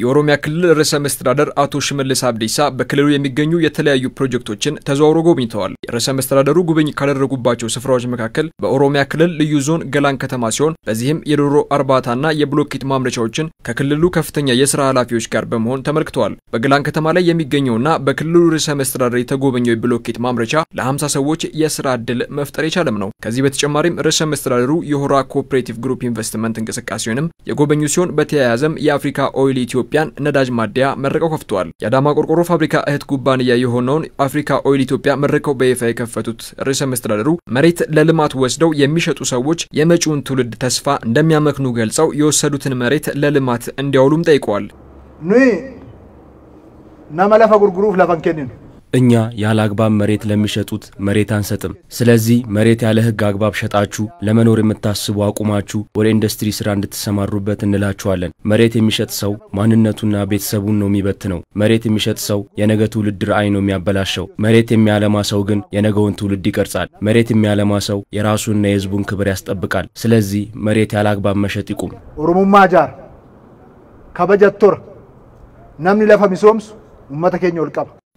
የኦሮሚያ ክልል ርዕሰ መስተዳደር አቶ ሽመልስ አብዲሳ በክልሉ የሚገኙ የተለያዩ ፕሮጀክቶችን ተዘዋውሮ ጎብኝተዋል። ርዕሰ መስተዳደሩ ጉብኝ ካደረጉባቸው ስፍራዎች መካከል በኦሮሚያ ክልል ልዩ ዞን ገላን ከተማ ሲሆን በዚህም የዶሮ እርባታና የብሎኬት ማምረቻዎችን ከክልሉ ከፍተኛ የስራ ኃላፊዎች ጋር በመሆን ተመልክተዋል። በገላን ከተማ ላይ የሚገኘውና በክልሉ ርዕሰ መስተዳደር የተጎበኘው የብሎኬት ማምረቻ ለ50 ሰዎች የስራ ዕድል መፍጠር የቻለም ነው። ከዚህ በተጨማሪም ርዕሰ መስተዳደሩ የሆራ ኮኦፕሬቲቭ ግሩፕ ኢንቨስትመንት እንቅስቃሴውንም የጎበኙ ሲሆን በተያያዘም የአፍሪካ ኦይል ኢትዮ ኢትዮጵያን ነዳጅ ማደያ መርቀው ከፍተዋል። የአዳማ ቆርቆሮ ፋብሪካ እህት ኩባንያ የሆነውን አፍሪካ ኦይል ኢትዮጵያ መርቀው በይፋ የከፈቱት ርዕሰ መስተዳደሩ መሬት ለልማት ወስደው የሚሸጡ ሰዎች የመጪውን ትውልድ ተስፋ እንደሚያመክኑ ገልጸው የወሰዱትን መሬት ለልማት እንዲያውሉም ጠይቀዋል። ኑ ናመለፈ ጉርጉሩፍ ለፈንኬኒ ነው እኛ ያለ አግባብ መሬት ለሚሸጡት መሬት አንሰጥም። ስለዚህ መሬት ያለ ሕግ አግባብ ሸጣችሁ ለመኖር የምታስቡ አቁማችሁ ወደ ኢንዱስትሪ ስራ እንድትሰማሩበት እንላችኋለን። መሬት የሚሸጥ ሰው ማንነቱና ቤተሰቡን ነው የሚበትነው። መሬት የሚሸጥ ሰው የነገ ትውልድ ራዕይ ነው የሚያበላሸው። መሬት የሚያለማ ሰው ግን የነገውን ትውልድ ይቀርጻል። መሬት የሚያለማ ሰው የራሱንና የሕዝቡን ክብር ያስጠብቃል። ስለዚህ መሬት ያለ አግባብ መሸጥ ይቁም። ኦሮሞማ ጃር ከበጀቶር ነምን ለፈሚሶምስ ሚሶምሱ ኬኛ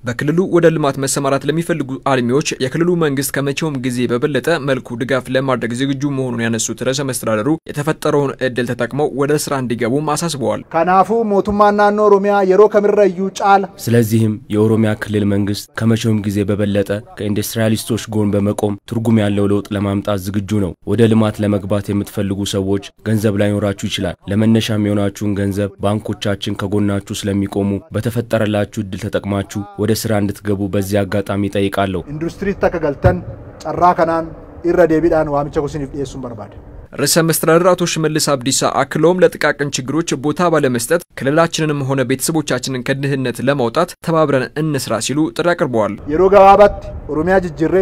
በክልሉ ወደ ልማት መሰማራት ለሚፈልጉ አልሚዎች የክልሉ መንግስት ከመቼውም ጊዜ በበለጠ መልኩ ድጋፍ ለማድረግ ዝግጁ መሆኑን ያነሱት ርዕሰ መስተዳደሩ የተፈጠረውን እድል ተጠቅመው ወደ ስራ እንዲገቡም አሳስበዋል። ከናፉ ሞቱማ ኦሮሚያ የሮ ከምረዩ ጫል። ስለዚህም የኦሮሚያ ክልል መንግስት ከመቼውም ጊዜ በበለጠ ከኢንዱስትሪያሊስቶች ጎን በመቆም ትርጉም ያለው ለውጥ ለማምጣት ዝግጁ ነው። ወደ ልማት ለመግባት የምትፈልጉ ሰዎች ገንዘብ ላይኖራችሁ ይችላል። ለመነሻ የሚሆናችሁን ገንዘብ ባንኮቻችን ከጎናችሁ ስለሚቆሙ በተፈጠረላችሁ እድል ተጠቅማችሁ ወደ ወደ ስራ እንድትገቡ በዚህ አጋጣሚ ጠይቃለሁ። ኢንዱስትሪ ተከገልተን ጨራ ከናን ኢረ ዴቢዳን ዋምቸ ኩስን ይፍዴሱን በርባድ ርዕሰ መስተዳድር አቶ ሽመልስ አብዲሳ አክለውም ለጥቃቅን ችግሮች ቦታ ባለመስጠት ክልላችንንም ሆነ ቤተሰቦቻችንን ከድህነት ለማውጣት ተባብረን እንስራ ሲሉ ጥሪ አቅርበዋል። የሮ ገባባት ኦሮሚያ ጅጅሬ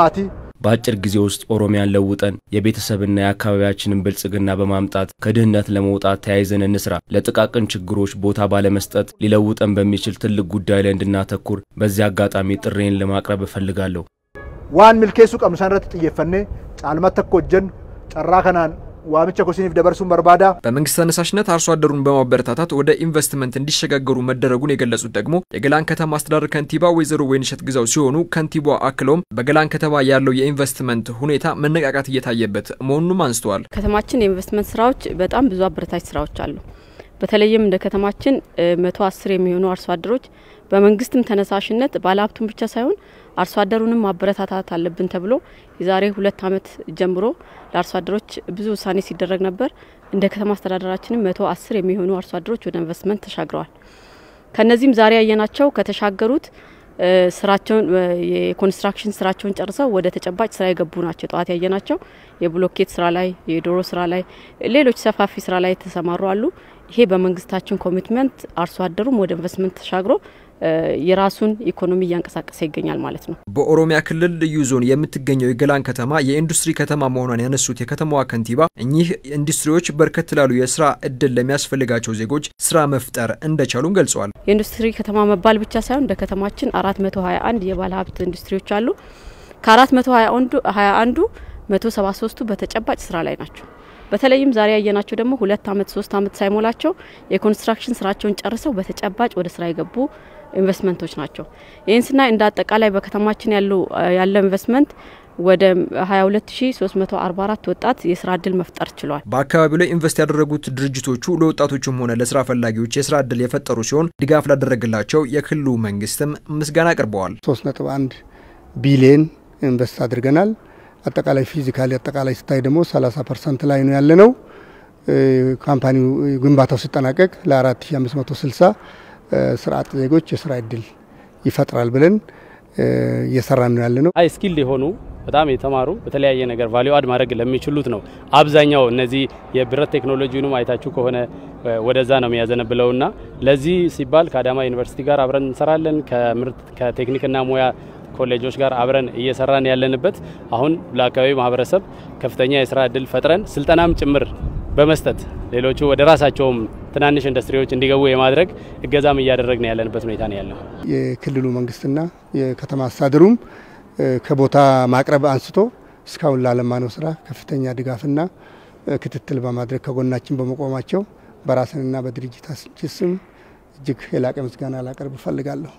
ማቲ በአጭር ጊዜ ውስጥ ኦሮሚያን ለውጠን የቤተሰብና የአካባቢያችንን ብልጽግና በማምጣት ከድህነት ለመውጣት ተያይዘን እንስራ። ለጥቃቅን ችግሮች ቦታ ባለመስጠት ሊለውጠን በሚችል ትልቅ ጉዳይ ላይ እንድናተኩር በዚህ አጋጣሚ ጥሬን ለማቅረብ እፈልጋለሁ። ዋን ሚልኬሱ ቀምሳን ረት ጥየፈኔ ጫልመት ተኮጀን ጨራ ከናን ዋምቸ ኮሲኒፍ ደበርሱን በርባዳ በመንግስት ተነሳሽነት አርሶ አደሩን በማበረታታት ወደ ኢንቨስትመንት እንዲሸጋገሩ መደረጉን የገለጹት ደግሞ የገላን ከተማ አስተዳደር ከንቲባ ወይዘሮ ወይንሸት ግዛው ሲሆኑ ከንቲባ አክለውም በገላን ከተማ ያለው የኢንቨስትመንት ሁኔታ መነቃቃት እየታየበት መሆኑንም አንስተዋል። ከተማችን የኢንቨስትመንት ስራዎች በጣም ብዙ አበረታች ስራዎች አሉ። በተለይም እንደ ከተማችን መቶ አስር የሚሆኑ አርሶ አደሮች በመንግስትም ተነሳሽነት ባለሀብቱን ብቻ ሳይሆን አርሶ አደሩንም ማበረታታት አለብን ተብሎ የዛሬ ሁለት ዓመት ጀምሮ ለአርሶ አደሮች ብዙ ውሳኔ ሲደረግ ነበር። እንደ ከተማ አስተዳደራችንም መቶ አስር የሚሆኑ አርሶ አደሮች ወደ ኢንቨስትመንት ተሻግረዋል። ከነዚህም ዛሬ ያየናቸው ከተሻገሩት ስራቸውን የኮንስትራክሽን ስራቸውን ጨርሰው ወደ ተጨባጭ ስራ የገቡ ናቸው። ጠዋት ያየ ናቸው። የብሎኬት ስራ ላይ፣ የዶሮ ስራ ላይ፣ ሌሎች ሰፋፊ ስራ ላይ ተሰማሩ አሉ። ይሄ በመንግስታችን ኮሚትመንት አርሶ አደሩም ወደ ኢንቨስትመንት ተሻግሮ የራሱን ኢኮኖሚ እያንቀሳቀሰ ይገኛል ማለት ነው። በኦሮሚያ ክልል ልዩ ዞን የምትገኘው የገላን ከተማ የኢንዱስትሪ ከተማ መሆኗን ያነሱት የከተማዋ ከንቲባ እኚህ ኢንዱስትሪዎች በርከት ላሉ የስራ እድል ለሚያስፈልጋቸው ዜጎች ስራ መፍጠር እንደቻሉም ገልጸዋል። የኢንዱስትሪ ከተማ መባል ብቻ ሳይሆን እንደ ከተማችን 421 የባለ ሀብት ኢንዱስትሪዎች አሉ። ከ421 173ቱ በተጨባጭ ስራ ላይ ናቸው። በተለይም ዛሬ ያየናቸው ደግሞ ሁለት አመት ሶስት አመት ሳይሞላቸው የኮንስትራክሽን ስራቸውን ጨርሰው በተጨባጭ ወደ ስራ የገቡ ኢንቨስትመንቶች ናቸው። ይህን ስናይ እንደ አጠቃላይ በከተማችን ያለው ኢንቨስትመንት ወደ 22344 ወጣት የስራ እድል መፍጠር ችሏል። በአካባቢው ላይ ኢንቨስት ያደረጉት ድርጅቶቹ ለወጣቶችም ሆነ ለስራ ፈላጊዎች የስራ እድል የፈጠሩ ሲሆን ድጋፍ ላደረግላቸው የክልሉ መንግስትም ምስጋና አቅርበዋል። 3.1 ቢሊየን ኢንቨስት አድርገናል። አጠቃላይ ፊዚካሊ አጠቃላይ ስታይ ደግሞ 30 ፐርሰንት ላይ ነው ያለ ነው። ካምፓኒው ግንባታው ሲጠናቀቅ ለ4560 ስርዓት ዜጎች የስራ እድል ይፈጥራል ብለን እየሰራ ነው ያለ ነው። አይ ስኪል የሆኑ በጣም የተማሩ በተለያየ ነገር ቫሊዩ አድ ማድረግ ለሚችሉት ነው። አብዛኛው እነዚህ የብረት ቴክኖሎጂውንም አይታችሁ ከሆነ ወደዛ ነው የሚያዘነብለውና ለዚህ ሲባል ከአዳማ ዩኒቨርሲቲ ጋር አብረን እንሰራለን ከቴክኒክና ሙያ ኮሌጆች ጋር አብረን እየሰራን ያለንበት አሁን ለአካባቢ ማህበረሰብ ከፍተኛ የስራ እድል ፈጥረን ስልጠናም ጭምር በመስጠት ሌሎቹ ወደ ራሳቸውም ትናንሽ ኢንዱስትሪዎች እንዲገቡ የማድረግ እገዛም እያደረግን ያለንበት ሁኔታ ነው ያለው። የክልሉ መንግስትና የከተማ አስተዳደሩም ከቦታ ማቅረብ አንስቶ እስካሁን ላለማነው ስራ ከፍተኛ ድጋፍና ክትትል በማድረግ ከጎናችን በመቆማቸው በራስንና በድርጅታችን ስም እጅግ የላቀ ምስጋና ላቀርብ እፈልጋለሁ።